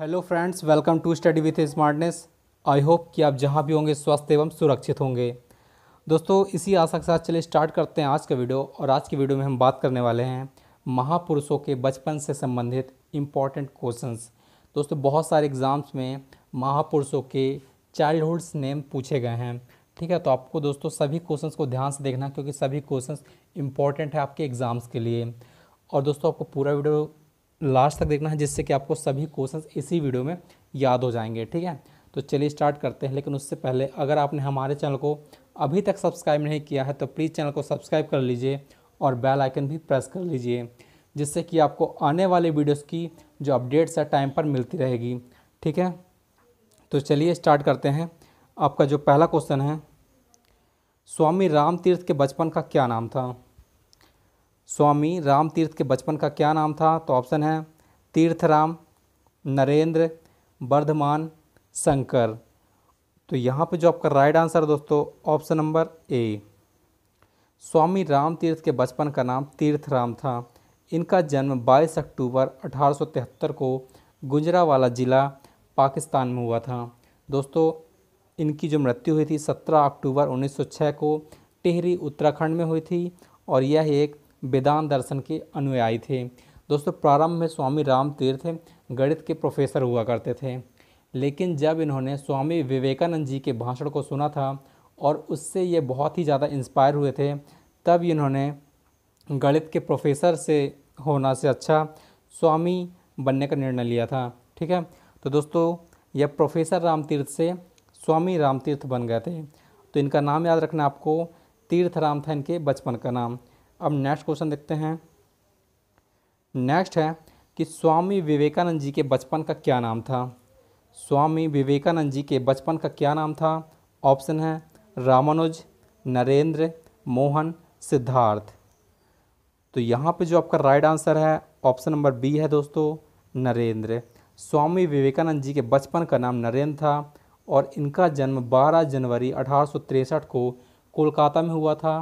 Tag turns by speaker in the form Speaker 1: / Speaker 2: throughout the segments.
Speaker 1: hello friends welcome to study with smartness I hope कि आप जहाँ भी होंगे स्वस्थ एवं सुरक्षित होंगे दोस्तों इसी आशा के साथ चले स्टार्ट करते हैं आज का वीडियो और आज की वीडियो में हम बात करने वाले हैं महापुरुषों के बचपन से संबंधित इम्पॉर्टेंट क्वेश्चंस दोस्तों बहुत सारे एग्ज़ाम्स में महापुरुषों के चाइल्डहुड्स नेम पूछे गए हैं ठीक है तो आपको दोस्तों सभी क्वेश्चन को ध्यान से देखना क्योंकि सभी क्वेश्चन इंपॉर्टेंट है आपके एग्ज़ाम्स के लिए और दोस्तों आपको पूरा वीडियो लास्ट तक देखना है जिससे कि आपको सभी क्वेश्चन इसी वीडियो में याद हो जाएंगे ठीक है तो चलिए स्टार्ट करते हैं लेकिन उससे पहले अगर आपने हमारे चैनल को अभी तक सब्सक्राइब नहीं किया है तो प्लीज़ चैनल को सब्सक्राइब कर लीजिए और बेल आइकन भी प्रेस कर लीजिए जिससे कि आपको आने वाले वीडियोस की जो अपडेट्स है टाइम पर मिलती रहेगी ठीक है तो चलिए स्टार्ट करते हैं आपका जो पहला क्वेश्चन है स्वामी राम तीर्थ के बचपन का क्या नाम था स्वामी राम तीर्थ के बचपन का क्या नाम था तो ऑप्शन है तीर्थराम नरेंद्र वर्धमान शंकर तो यहाँ पे जो आपका राइट आंसर दोस्तों option number A Swami Ram Tirtha के बचपन का नाम तीर्थराम था इनका जन्म 22 अक्टूबर 1873 को गुजरावाला ज़िला पाकिस्तान में हुआ था दोस्तों इनकी जो मृत्यु हुई थी 17 अक्टूबर 1906 को टिहरी उत्तराखंड में हुई थी और यह एक वेदांत दर्शन के अनुयायी थे दोस्तों प्रारंभ में स्वामी राम तीर्थ गणित के प्रोफेसर हुआ करते थे लेकिन जब इन्होंने स्वामी विवेकानंद जी के भाषण को सुना था और उससे ये बहुत ही ज़्यादा इंस्पायर हुए थे तब इन्होंने गणित के प्रोफेसर से होना से अच्छा स्वामी बनने का निर्णय लिया था ठीक है तो दोस्तों यह प्रोफेसर रामतीर्थ से स्वामी रामतीर्थ बन गए थे तो इनका नाम याद रखना आपको तीर्थ राम था इनके बचपन का नाम अब नेक्स्ट क्वेश्चन देखते हैं नेक्स्ट है कि स्वामी विवेकानंद जी के बचपन का क्या नाम था स्वामी विवेकानंद जी के बचपन का क्या नाम था ऑप्शन है रामानुज नरेंद्र मोहन सिद्धार्थ तो यहाँ पे जो आपका राइट आंसर है ऑप्शन नंबर बी है दोस्तों नरेंद्र स्वामी विवेकानंद जी के बचपन का नाम नरेंद्र था और इनका जन्म 12 जनवरी अठारह को कोलकाता में हुआ था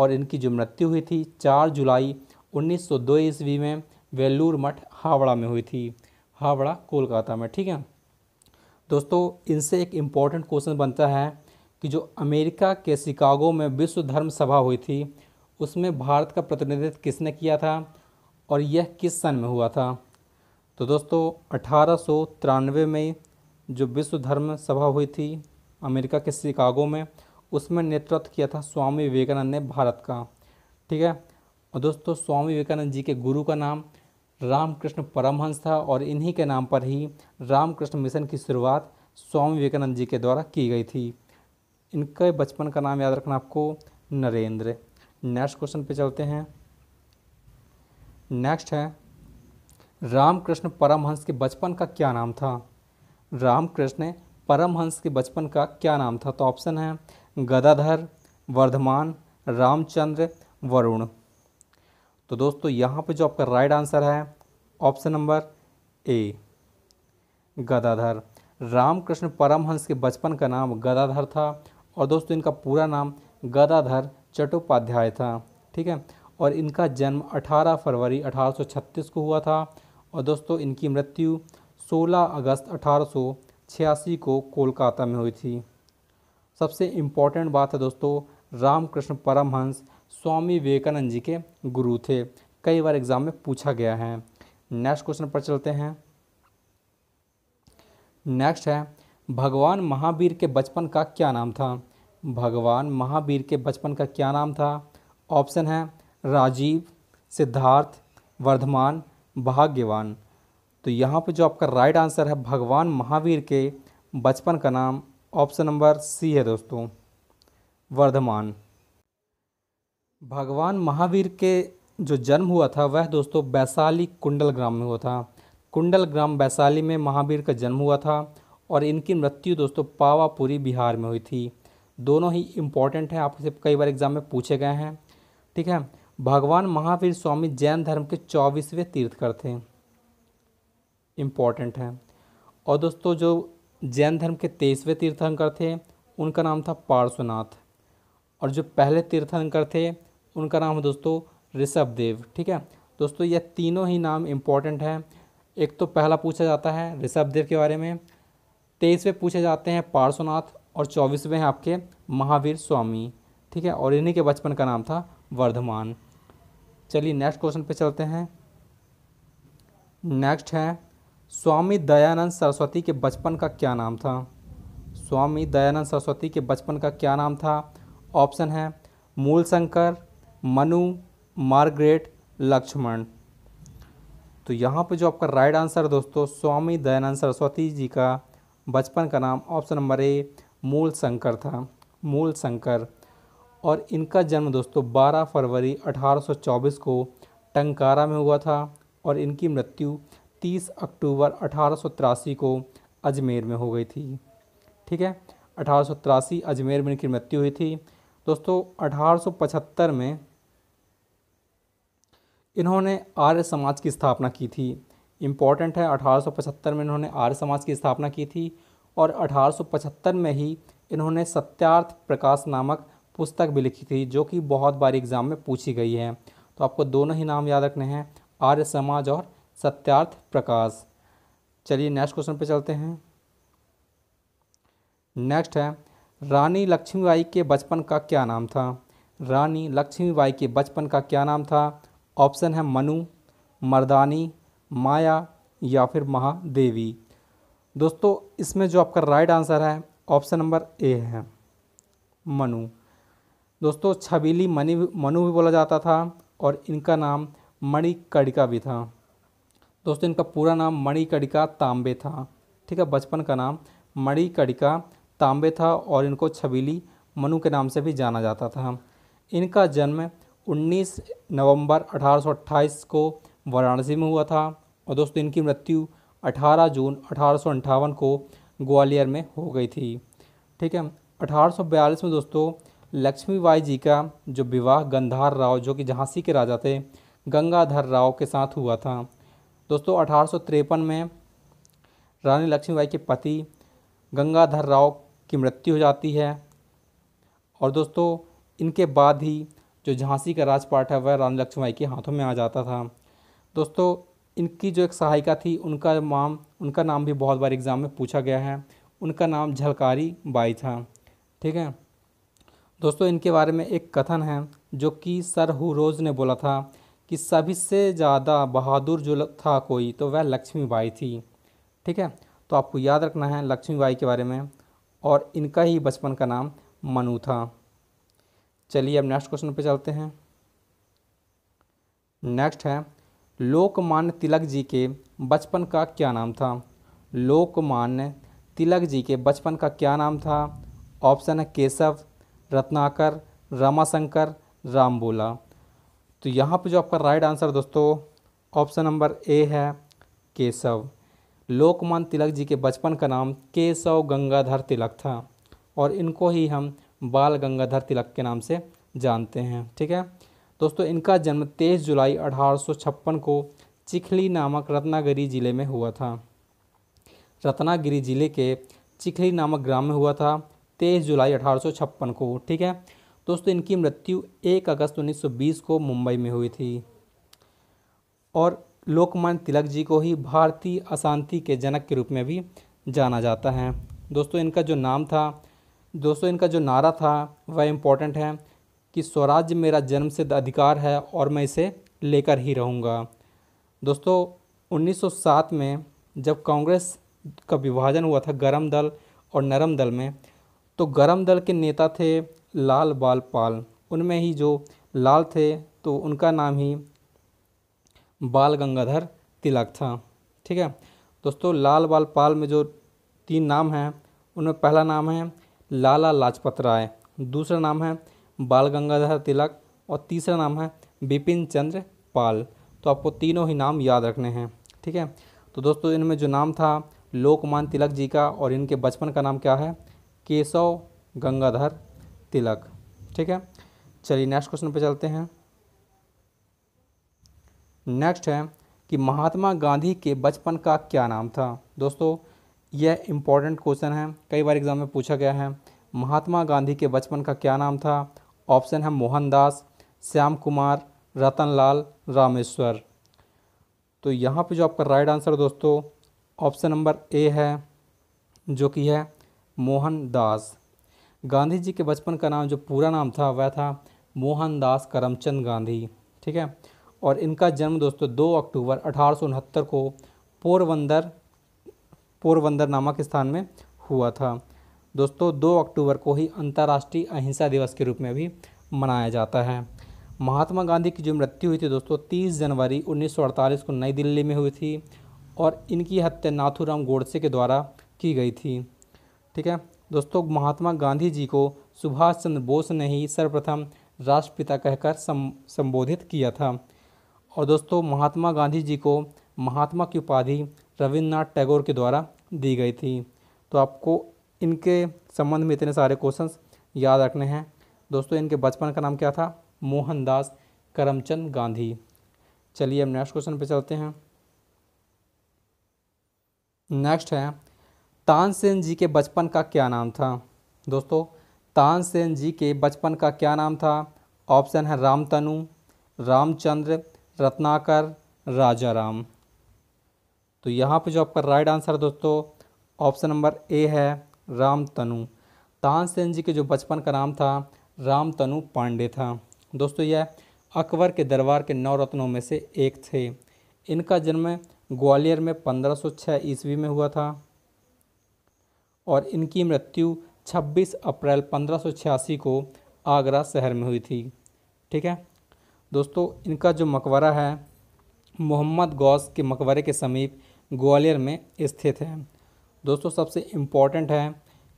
Speaker 1: और इनकी जो मृत्यु हुई थी 4 जुलाई 1902 ईस्वी में वेल्लूर मठ हावड़ा में हुई थी हावड़ा कोलकाता में ठीक है दोस्तों इनसे एक इम्पॉर्टेंट क्वेश्चन बनता है कि जो अमेरिका के शिकागो में विश्व धर्म सभा हुई थी उसमें भारत का प्रतिनिधित्व किसने किया था और यह किस सन में हुआ था तो दोस्तों अठारह में जो विश्व धर्म सभा हुई थी अमेरिका के शिकागो में उसमें नेतृत्व किया था स्वामी विवेकानंद ने भारत का ठीक है और दोस्तों स्वामी विवेकानंद जी के गुरु का नाम रामकृष्ण परमहंस था और इन्हीं के नाम पर ही रामकृष्ण मिशन की शुरुआत स्वामी विवेकानंद जी के द्वारा की गई थी इनके बचपन का नाम याद रखना आपको नरेंद्र नेक्स्ट क्वेश्चन पे चलते हैं नेक्स्ट है रामकृष्ण परमहंस के बचपन का क्या नाम था रामकृष्ण परमहंस के बचपन का क्या नाम था तो ऑप्शन है गदाधर वर्धमान रामचंद्र वरुण तो दोस्तों यहाँ पे जो आपका राइट आंसर है option number A Gadadhar Ramakrishna Paramhansa के बचपन का नाम गदाधर था और दोस्तों इनका पूरा नाम गदाधर चट्टोपाध्याय था ठीक है और इनका जन्म 18 फरवरी 1836 को हुआ था और दोस्तों इनकी मृत्यु 16 अगस्त अठारह को कोलकाता में हुई थी सबसे इम्पॉर्टेंट बात है दोस्तों रामकृष्ण परमहंस स्वामी विवेकानंद जी के गुरु थे कई बार एग्जाम में पूछा गया है नेक्स्ट क्वेश्चन पर चलते हैं नेक्स्ट है भगवान महावीर के बचपन का क्या नाम था भगवान महावीर के बचपन का क्या नाम था ऑप्शन है राजीव सिद्धार्थ वर्धमान भाग्यवान तो यहाँ पर जो आपका राइट आंसर है भगवान महावीर के बचपन का नाम ऑप्शन नंबर सी है दोस्तों वर्धमान भगवान महावीर के जो जन्म हुआ था वह दोस्तों वैशाली कुंडल ग्राम में हुआ था कुंडल ग्राम वैशाली में महावीर का जन्म हुआ था और इनकी मृत्यु दोस्तों पावापुरी बिहार में हुई थी दोनों ही इम्पॉर्टेंट हैं आपसे कई बार एग्जाम में पूछे गए हैं ठीक है भगवान महावीर स्वामी जैन धर्म के चौबीसवें तीर्थकर थे इम्पॉर्टेंट हैं और दोस्तों जो जैन धर्म के तेईसवें तीर्थंकर थे उनका नाम था पार्श्वनाथ और जो पहले तीर्थंकर थे उनका नाम है दोस्तों ऋषभ देव ठीक है दोस्तों यह तीनों ही नाम इम्पॉर्टेंट हैं एक तो पहला पूछा जाता है ऋषभदेव के बारे में तेईसवें पूछे जाते हैं पार्श्वनाथ और चौबीसवें हैं आपके महावीर स्वामी ठीक है और इन्हीं के बचपन का नाम था वर्धमान चलिए नेक्स्ट क्वेश्चन पे चलते हैं नेक्स्ट है स्वामी दयानंद सरस्वती के बचपन का क्या नाम था स्वामी दयानंद सरस्वती के बचपन का क्या नाम था ऑप्शन है मूल शंकर मनु मार्गरेट लक्ष्मण तो यहाँ पर जो आपका राइट आंसर दोस्तों स्वामी दयानंद सरस्वती जी का बचपन का नाम ऑप्शन नंबर ए मूल शंकर था मूल शंकर और इनका जन्म दोस्तों 12 फरवरी 1824 को टंकारा में हुआ था और इनकी मृत्यु 30 अक्टूबर अठारह को अजमेर में हो गई थी ठीक है अठारह अजमेर में इनकी मृत्यु हुई थी दोस्तों अठारह में इन्होंने आर्य समाज की स्थापना की थी इम्पॉर्टेंट है 1875 में इन्होंने आर्य समाज की स्थापना की थी और 1875 में ही इन्होंने सत्यार्थ प्रकाश नामक पुस्तक भी लिखी थी जो कि बहुत बार एग्ज़ाम में पूछी गई है तो आपको दोनों ही नाम याद रखने हैं आर्य समाज और सत्यार्थ प्रकाश चलिए नेक्स्ट क्वेश्चन पे चलते हैं नेक्स्ट है रानी लक्ष्मीबाई के बचपन का क्या नाम था रानी लक्ष्मीबाई के बचपन का क्या नाम था ऑप्शन है मनु मर्दानी माया या फिर महादेवी दोस्तों इसमें जो आपका राइट आंसर है ऑप्शन नंबर ए है मनु दोस्तों छबीली मनी मनु भी बोला जाता था और इनका नाम मणिकर्णिका भी था दोस्तों इनका पूरा नाम मणिकड़िका तांबे था ठीक है बचपन का नाम मणिकड़िका तांबे था और इनको छबीली मनु के नाम से भी जाना जाता था इनका जन्म 19 नवंबर 1828 को वाराणसी में हुआ था और दोस्तों इनकी मृत्यु 18 जून अठारह को ग्वालियर में हो गई थी ठीक है 1842 में दोस्तों लक्ष्मीबाई जी का जो विवाह गंधार राव जो कि झांसी के राजा थे गंगाधर राव के साथ हुआ था दोस्तों अठारह में रानी लक्ष्मीबाई के पति गंगाधर राव की मृत्यु हो जाती है और दोस्तों इनके बाद ही जो झांसी का राजपाट है वह रानी लक्ष्मीबाई के हाथों में आ जाता था दोस्तों इनकी जो एक सहायिका थी उनका नाम उनका नाम भी बहुत बार एग्ज़ाम में पूछा गया है उनका नाम झलकारी बाई था ठीक है दोस्तों इनके बारे में एक कथन है जो कि सर हुरोज ने बोला था कि सभी से ज़्यादा बहादुर जो था कोई तो वह लक्ष्मीबाई थी ठीक है तो आपको याद रखना है लक्ष्मीबाई के बारे में और इनका ही बचपन का नाम मनु था चलिए अब नेक्स्ट क्वेश्चन पे चलते हैं नेक्स्ट है लोकमान्य तिलक जी के बचपन का क्या नाम था लोकमान्य तिलक जी के बचपन का क्या नाम था ऑप्शन है केशव रत्नाकर रामाशंकर रामबोला तो यहाँ पर जो आपका राइट आंसर दोस्तों ऑप्शन नंबर ए है केशव लोकमान तिलक जी के बचपन का नाम केशव गंगाधर तिलक था और इनको ही हम बाल गंगाधर तिलक के नाम से जानते हैं ठीक है दोस्तों इनका जन्म 23 जुलाई अठारह को चिखली नामक रत्नागिरी ज़िले में हुआ था रत्नागिरी ज़िले के चिखली नामक ग्राम में हुआ था 23 जुलाई अठारह को ठीक है दोस्तों इनकी मृत्यु 1 अगस्त 1920 को मुंबई में हुई थी और लोकमान्य तिलक जी को ही भारतीय अशांति के जनक के रूप में भी जाना जाता है दोस्तों इनका जो नाम था दोस्तों इनका जो नारा था वह इम्पोर्टेंट है कि स्वराज्य मेरा जन्म से अधिकार है और मैं इसे लेकर ही रहूँगा दोस्तों 1907 में जब कांग्रेस का विभाजन हुआ था गरम दल और नरम दल में तो गरम दल के नेता थे लाल बाल पाल उनमें ही जो लाल थे तो उनका नाम ही बाल गंगाधर तिलक था ठीक है दोस्तों लाल बाल पाल में जो तीन नाम हैं उनमें पहला नाम है लाला लाजपत राय दूसरा नाम है बाल गंगाधर तिलक और तीसरा नाम है बिपिन चंद्र पाल तो आपको तीनों ही नाम याद रखने हैं ठीक है तो दोस्तों इनमें जो नाम था लोकमान तिलक जी का और इनके बचपन का नाम क्या है केशव गंगाधर तिलक ठीक है चलिए नेक्स्ट क्वेश्चन पे चलते हैं नेक्स्ट है कि महात्मा गांधी के बचपन का क्या नाम था दोस्तों यह इम्पॉर्टेंट क्वेश्चन है कई बार एग्जाम में पूछा गया है महात्मा गांधी के बचपन का क्या नाम था ऑप्शन है मोहनदास श्याम कुमार रतनलाल रामेश्वर तो यहाँ पे जो आपका राइट आंसर दोस्तों ऑप्शन नंबर ए है जो कि है मोहनदास गांधी जी के बचपन का नाम जो पूरा नाम था वह था मोहनदास करमचंद गांधी ठीक है और इनका जन्म दोस्तों 2 अक्टूबर अठारह को पोरबंदर पोरबंदर नामक स्थान में हुआ था दोस्तों 2 अक्टूबर को ही अंतर्राष्ट्रीय अहिंसा दिवस के रूप में भी मनाया जाता है महात्मा गांधी की जो मृत्यु हुई थी दोस्तों 30 जनवरी 1948 को नई दिल्ली में हुई थी और इनकी हत्या नाथूराम गोडसे के द्वारा की गई थी ठीक है दोस्तों महात्मा गांधी जी को सुभाष चंद्र बोस ने ही सर्वप्रथम राष्ट्रपिता कहकर संबोधित किया था और दोस्तों महात्मा गांधी जी को महात्मा की उपाधि रविन्द्रनाथ टैगोर के द्वारा दी गई थी तो आपको इनके संबंध में इतने सारे क्वेश्चन याद रखने हैं दोस्तों इनके बचपन का नाम क्या था मोहनदास करमचंद गांधी चलिए अब नेक्स्ट क्वेश्चन पे चलते हैं नेक्स्ट है तानसेन जी के बचपन का क्या नाम था दोस्तों तानसेन जी के बचपन का क्या नाम था ऑप्शन है रामतनु रामचंद्र रत्नाकर राजा राम तो यहाँ पे जो आपका राइट आंसर है दोस्तों ऑप्शन नंबर ए है रामतनु तानसेन जी के जो बचपन का नाम था रामतनु पांडे था दोस्तों यह अकबर के दरबार के नौ रत्नों में से एक थे इनका जन्म ग्वालियर में 1506 ईस्वी में हुआ था और इनकी मृत्यु 26 अप्रैल पंद्रह को आगरा शहर में हुई थी ठीक है दोस्तों इनका जो मकबरा है मोहम्मद गौस के मकबरे के समीप ग्वालियर में स्थित है दोस्तों सबसे इम्पॉर्टेंट है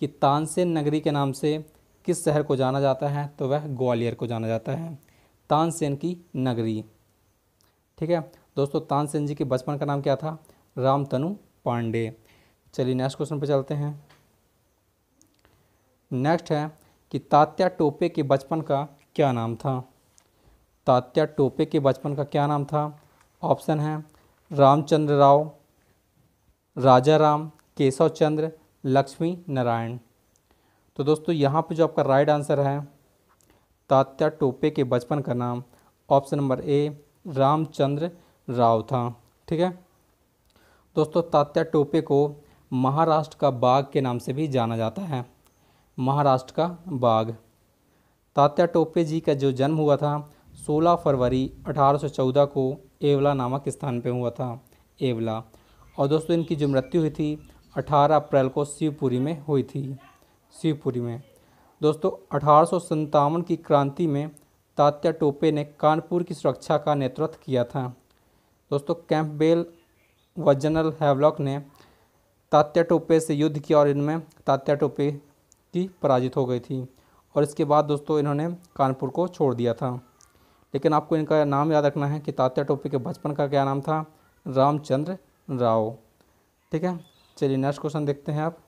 Speaker 1: कि तानसेन नगरी के नाम से किस शहर को जाना जाता है तो वह ग्वालियर को जाना जाता है तानसेन की नगरी ठीक है दोस्तों तानसेन जी के बचपन का नाम क्या था रामतनु पांडे चलिए नेक्स्ट क्वेश्चन पर चलते हैं नेक्स्ट है कि तात्या टोपे के बचपन का क्या नाम था तात्या टोपे के बचपन का क्या नाम था ऑप्शन है रामचंद्र राव राजा राम केशव चंद्र लक्ष्मी नारायण तो दोस्तों यहाँ पे जो आपका राइट आंसर है तात्या टोपे के बचपन का नाम option number A Ramchandra Rao था ठीक है दोस्तों तात्या टोपे को महाराष्ट्र का बाघ के नाम से भी जाना जाता है महाराष्ट्र का बाघ तात्या टोपे जी का जो जन्म हुआ था 16 फरवरी 1814 को एवला नामक स्थान पर हुआ था एवला और दोस्तों इनकी जो मृत्यु हुई थी 18 अप्रैल को शिवपुरी में हुई थी शिवपुरी में दोस्तों अठारह की क्रांति में तात्या टोपे ने कानपुर की सुरक्षा का नेतृत्व किया था दोस्तों कैंपबेल व जनरल हैवलॉक ने तात्या टोपे से युद्ध किया और इनमें तात्या टोपे की पराजित हो गई थी और इसके बाद दोस्तों इन्होंने कानपुर को छोड़ दिया था लेकिन आपको इनका नाम याद रखना है कि तात्या टोपे के बचपन का क्या नाम था रामचंद्र राव ठीक है चलिए नेक्स्ट क्वेश्चन देखते हैं आप